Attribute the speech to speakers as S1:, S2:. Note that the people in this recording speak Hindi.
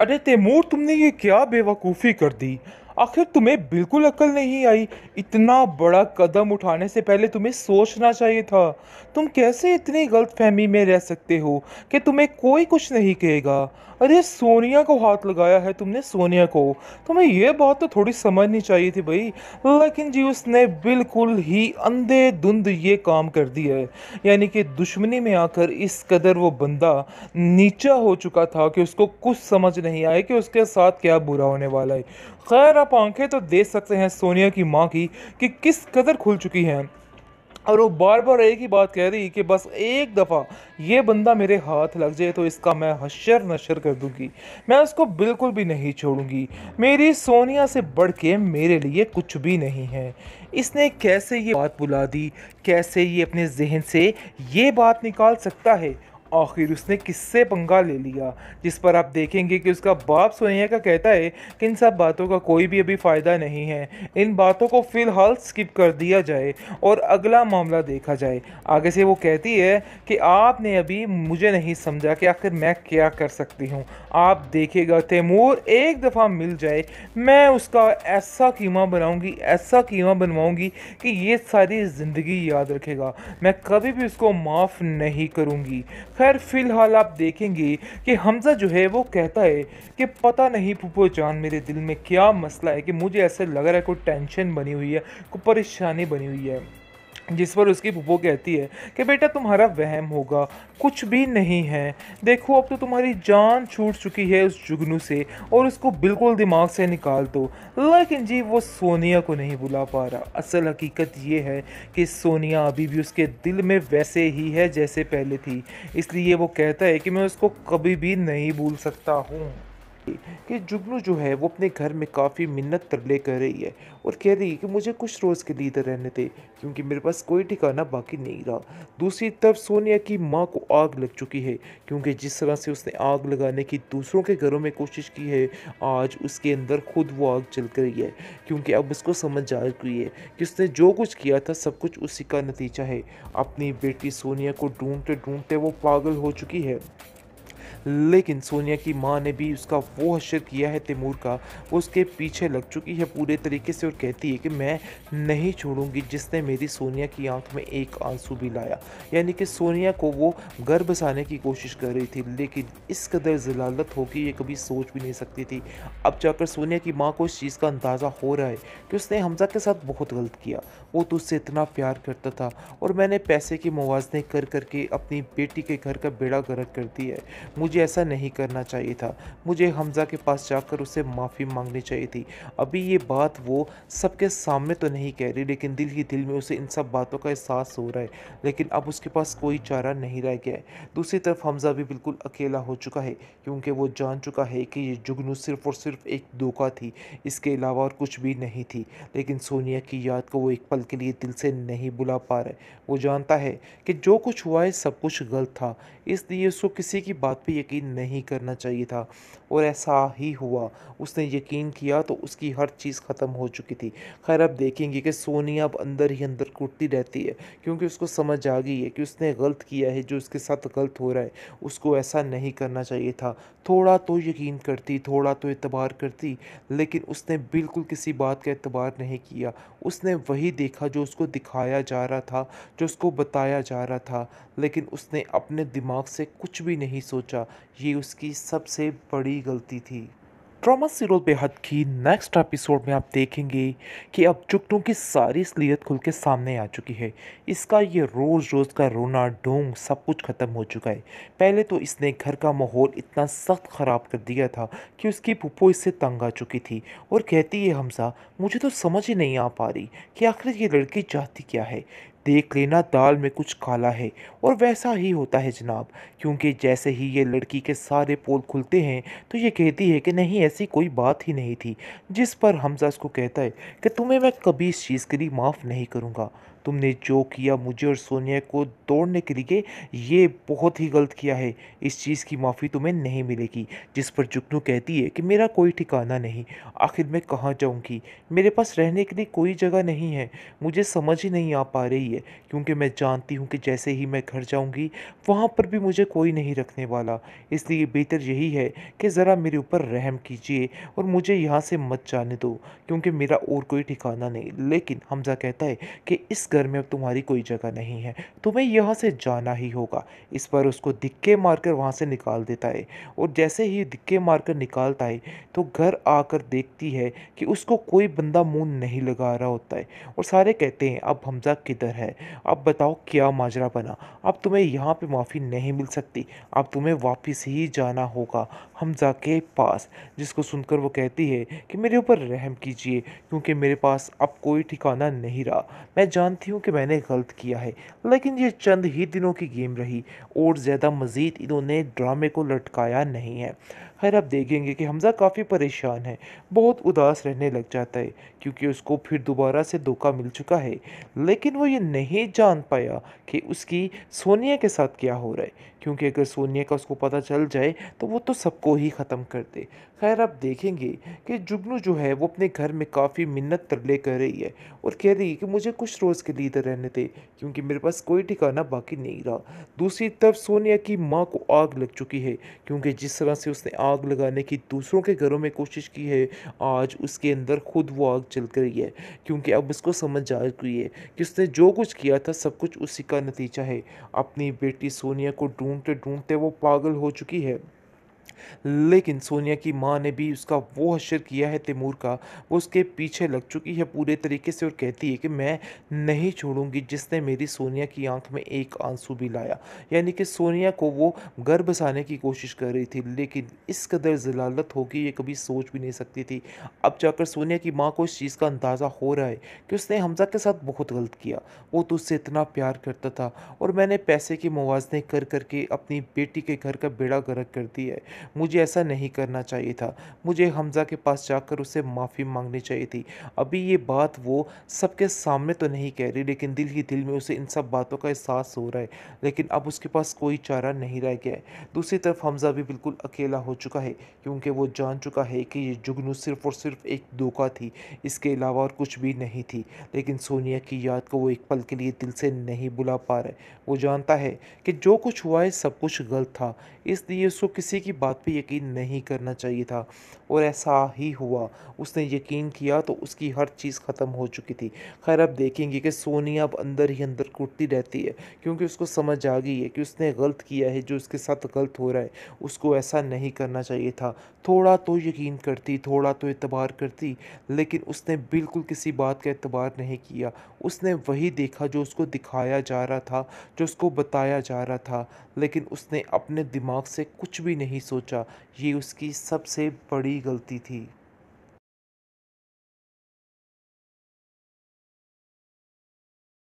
S1: अरे तैमूर तुमने ये क्या बेवकूफ़ी कर दी आखिर तुम्हें बिल्कुल अक्ल नहीं आई इतना बड़ा कदम उठाने से पहले तुम्हें सोचना चाहिए था तुम कैसे इतनी गलत फहमी में रह सकते हो कि तुम्हें कोई कुछ नहीं कहेगा अरे सोनिया को हाथ लगाया है तुमने सोनिया को तुम्हें यह बात तो थोड़ी समझनी चाहिए थी भाई लेकिन जी उसने बिल्कुल ही अंधे धुंध ये काम कर दिया है यानी कि दुश्मनी में आकर इस कदर वो बंदा नीचा हो चुका था कि उसको कुछ समझ नहीं आया कि उसके साथ क्या बुरा होने वाला है खैर आप आंखें तो देख सकते हैं सोनिया की माँ की कि किस कदर खुल चुकी हैं और वो बार बार एक ही बात कह रही कि बस एक दफ़ा ये बंदा मेरे हाथ लग जाए तो इसका मैं हशर नशर कर दूंगी मैं उसको बिल्कुल भी नहीं छोड़ूंगी मेरी सोनिया से बढ़ के मेरे लिए कुछ भी नहीं है इसने कैसे ये बात बुला दी कैसे ये अपने जहन से ये बात निकाल सकता है आखिर उसने किससे पंगा ले लिया जिस पर आप देखेंगे कि उसका बाप सोनिया का कहता है कि इन सब बातों का कोई भी अभी फ़ायदा नहीं है इन बातों को फ़िलहाल स्किप कर दिया जाए और अगला मामला देखा जाए आगे से वो कहती है कि आपने अभी मुझे नहीं समझा कि आखिर मैं क्या कर सकती हूँ आप देखेगा तैमूर एक दफ़ा मिल जाए मैं उसका ऐसा कीमा बनाऊँगी ऐसा कीमा बनवाऊँगी कि ये सारी ज़िंदगी याद रखेगा मैं कभी भी उसको माफ़ नहीं करूँगी खैर खैर फ़िलहाल आप देखेंगे कि हमज़ा जो है वो कहता है कि पता नहीं पुपो जान मेरे दिल में क्या मसला है कि मुझे ऐसे लग रहा है कोई टेंशन बनी हुई है कोई परेशानी बनी हुई है जिस पर उसकी बुबो कहती है कि बेटा तुम्हारा वहम होगा कुछ भी नहीं है देखो अब तो तुम्हारी जान छूट चुकी है उस जुगनू से और उसको बिल्कुल दिमाग से निकाल दो लेकिन जी वो सोनिया को नहीं बुला पा रहा असल हकीकत ये है कि सोनिया अभी भी उसके दिल में वैसे ही है जैसे पहले थी इसलिए वो कहता है कि मैं उसको कभी भी नहीं भूल सकता हूँ कि जुगनू जो है वो अपने घर में काफ़ी मिन्नत तरले कर रही है और कह रही है कि मुझे कुछ रोज़ के लिए इधर रहने दे क्योंकि मेरे पास कोई ठिकाना बाकी नहीं रहा दूसरी तरफ सोनिया की माँ को आग लग चुकी है क्योंकि जिस तरह से उसने आग लगाने की दूसरों के घरों में कोशिश की है आज उसके अंदर खुद वो आग चल रही है क्योंकि अब उसको समझ आ चुकी है कि उसने जो कुछ किया था सब कुछ उसी का नतीजा है अपनी बेटी सोनिया को ढूंढते ढूंढते वो पागल हो चुकी है लेकिन सोनिया की माँ ने भी उसका वो हशर किया है तैमूर का वो उसके पीछे लग चुकी है पूरे तरीके से और कहती है कि मैं नहीं छोड़ूंगी जिसने मेरी सोनिया की आंख में एक आंसू भी लाया यानी कि सोनिया को वो घर बसाने की कोशिश कर रही थी लेकिन इस कदर जलालत होगी ये कभी सोच भी नहीं सकती थी अब जाकर सोनिया की माँ को इस चीज़ का अंदाज़ा हो रहा है कि उसने हमजा के साथ बहुत गलत किया वो तो उससे इतना प्यार करता था और मैंने पैसे के मुवजने कर करके अपनी बेटी के घर का बेड़ा गर्क कर दिया है मुझे मुझे ऐसा नहीं करना चाहिए था मुझे हमज़ा के पास जाकर उसे माफ़ी मांगनी चाहिए थी अभी ये बात वो सबके सामने तो नहीं कह रही लेकिन दिल ही दिल में उसे इन सब बातों का एहसास हो रहा है लेकिन अब उसके पास कोई चारा नहीं रह गया है दूसरी तरफ हमज़ा भी बिल्कुल अकेला हो चुका है क्योंकि वो जान चुका है कि ये जुगनू सिर्फ़ और सिर्फ एक धोखा थी इसके अलावा और कुछ भी नहीं थी लेकिन सोनिया की याद को वो एक पल के लिए दिल से नहीं बुला पा रहे वो जानता है कि जो कुछ हुआ है सब कुछ गलत था इसलिए उसको किसी की बात पर यकीन नहीं करना चाहिए था और ऐसा ही हुआ उसने यकीन किया तो उसकी हर चीज़ ख़त्म हो चुकी थी खैर अब देखेंगे कि सोनिया अब अंदर ही अंदर कुटती रहती है क्योंकि उसको समझ आ गई है कि उसने गलत किया है जो उसके साथ गलत हो रहा है उसको ऐसा नहीं करना चाहिए था थोड़ा तो यकीन करती थोड़ा तो एतबार करती लेकिन उसने बिल्कुल किसी बात का एतबार नहीं किया उसने वही देखा जो उसको दिखाया जा रहा था जो उसको बताया जा रहा था लेकिन उसने अपने दिमाग से कुछ भी नहीं सोचा ये उसकी सबसे बड़ी बड़ी गलती थी ड्रामा सीरियल बेहद की नेक्स्ट एपिसोड में आप देखेंगे कि अब चुकटू की सारी असलियत खुल के सामने आ चुकी है इसका ये रोज़ रोज़ का रोना ढोंग सब कुछ ख़त्म हो चुका है पहले तो इसने घर का माहौल इतना सख्त ख़राब कर दिया था कि उसकी पुप्पो इससे तंग आ चुकी थी और कहती है हमसा मुझे तो समझ ही नहीं आ पा रही कि आखिर ये लड़की चाहती क्या है देख लेना दाल में कुछ काला है और वैसा ही होता है जनाब क्योंकि जैसे ही ये लड़की के सारे पोल खुलते हैं तो ये कहती है कि नहीं ऐसी कोई बात ही नहीं थी जिस पर हमजा उसको कहता है कि तुम्हें मैं कभी इस चीज़ के लिए माफ़ नहीं करूँगा तुमने जो किया मुझे और सोनिया को तोड़ने के लिए ये बहुत ही गलत किया है इस चीज़ की माफ़ी तुम्हें नहीं मिलेगी जिस पर जुगनू कहती है कि मेरा कोई ठिकाना नहीं आखिर मैं कहाँ जाऊँगी मेरे पास रहने के लिए कोई जगह नहीं है मुझे समझ ही नहीं आ पा रही है क्योंकि मैं जानती हूँ कि जैसे ही मैं घर जाऊँगी वहाँ पर भी मुझे कोई नहीं रखने वाला इसलिए बेहतर यही है कि ज़रा मेरे ऊपर रहम कीजिए और मुझे यहाँ से मत जाने दो क्योंकि मेरा और कोई ठिकाना नहीं लेकिन हमजा कहता है कि इस घर में अब तुम्हारी कोई जगह नहीं है तुम्हें यहाँ से जाना ही होगा इस पर उसको धिक्के मारकर वहाँ से निकाल देता है और जैसे ही धिक्के मारकर निकालता है तो घर आकर देखती है कि उसको कोई बंदा मुंह नहीं लगा रहा होता है और सारे कहते हैं अब हमजा किधर है अब बताओ क्या माजरा बना अब तुम्हें यहाँ पर माफ़ी नहीं मिल सकती अब तुम्हें वापस ही जाना होगा हमज़ा के पास जिसको सुनकर वो कहती है कि मेरे ऊपर रहम कीजिए क्योंकि मेरे पास अब कोई ठिकाना नहीं रहा मैं जानती हूँ कि मैंने गलत किया है लेकिन ये चंद ही दिनों की गेम रही और ज़्यादा मज़ीद इन्होंने ड्रामे को लटकाया नहीं है खैर आप देखेंगे कि हमज़ा काफ़ी परेशान है बहुत उदास रहने लग जाता है क्योंकि उसको फिर दोबारा से धोखा मिल चुका है लेकिन वो ये नहीं जान पाया कि उसकी सोनिया के साथ क्या हो रहा है क्योंकि अगर सोनिया का उसको पता चल जाए तो वो तो सबको ही ख़त्म कर दे खैर आप देखेंगे कि जुगनू जो है वो अपने घर में काफ़ी मिन्नत तरले कर रही है और कह रही है कि मुझे कुछ रोज़ के लिए इधर रहने दे क्योंकि मेरे पास कोई ठिकाना बाकी नहीं रहा दूसरी तरफ सोनिया की माँ को आग लग चुकी है क्योंकि जिस तरह से उसने आग लगाने की दूसरों के घरों में कोशिश की है आज उसके अंदर खुद वो आग चल रही है क्योंकि अब उसको समझ आ गई है कि उसने जो कुछ किया था सब कुछ उसी का नतीजा है अपनी बेटी सोनिया को ढूंढते ढूंढते वो पागल हो चुकी है लेकिन सोनिया की माँ ने भी उसका वो हशर किया है तैमूर का वो उसके पीछे लग चुकी है पूरे तरीके से और कहती है कि मैं नहीं छोड़ूंगी जिसने मेरी सोनिया की आंख में एक आंसू भी लाया यानी कि सोनिया को वो घर बसाने की कोशिश कर रही थी लेकिन इस कदर जलालत होगी ये कभी सोच भी नहीं सकती थी अब जाकर सोनिया की माँ को इस चीज़ का अंदाज़ा हो रहा है कि उसने हमजा के साथ बहुत गलत किया वो तो उससे इतना प्यार करता था और मैंने पैसे के मुवजने कर करके अपनी बेटी के घर का बेड़ा गर्क कर दिया है मुझे ऐसा नहीं करना चाहिए था मुझे हमज़ा के पास जाकर उसे माफ़ी मांगनी चाहिए थी अभी ये बात वो सबके सामने तो नहीं कह रही लेकिन दिल ही दिल में उसे इन सब बातों का एहसास हो रहा है लेकिन अब उसके पास कोई चारा नहीं रह गया है दूसरी तरफ हमज़ा भी बिल्कुल अकेला हो चुका है क्योंकि वो जान चुका है कि ये जुगनू सिर्फ़ और सिर्फ एक धोखा थी इसके अलावा और कुछ भी नहीं थी लेकिन सोनिया की याद को वो एक पल के लिए दिल से नहीं बुला पा रहे वो जानता है कि जो कुछ हुआ है सब कुछ गलत था इसलिए उसको किसी की बात बात पे यकीन नहीं करना चाहिए था और ऐसा ही हुआ उसने यकीन किया तो उसकी हर चीज़ ख़त्म हो चुकी थी खैर अब देखेंगे कि सोनिया अब अंदर ही अंदर कुटती रहती है क्योंकि उसको समझ आ गई है कि उसने गलत किया है जो उसके साथ गलत हो रहा है उसको ऐसा नहीं करना चाहिए था थोड़ा तो यकीन करती थोड़ा तो एतबार करती लेकिन उसने बिल्कुल किसी बात का एतबार नहीं किया उसने वही देखा जो उसको दिखाया जा रहा था जो उसको बताया जा रहा था लेकिन उसने अपने दिमाग से कुछ भी नहीं सोचा ये उसकी सबसे बड़ी बड़ी गलती थी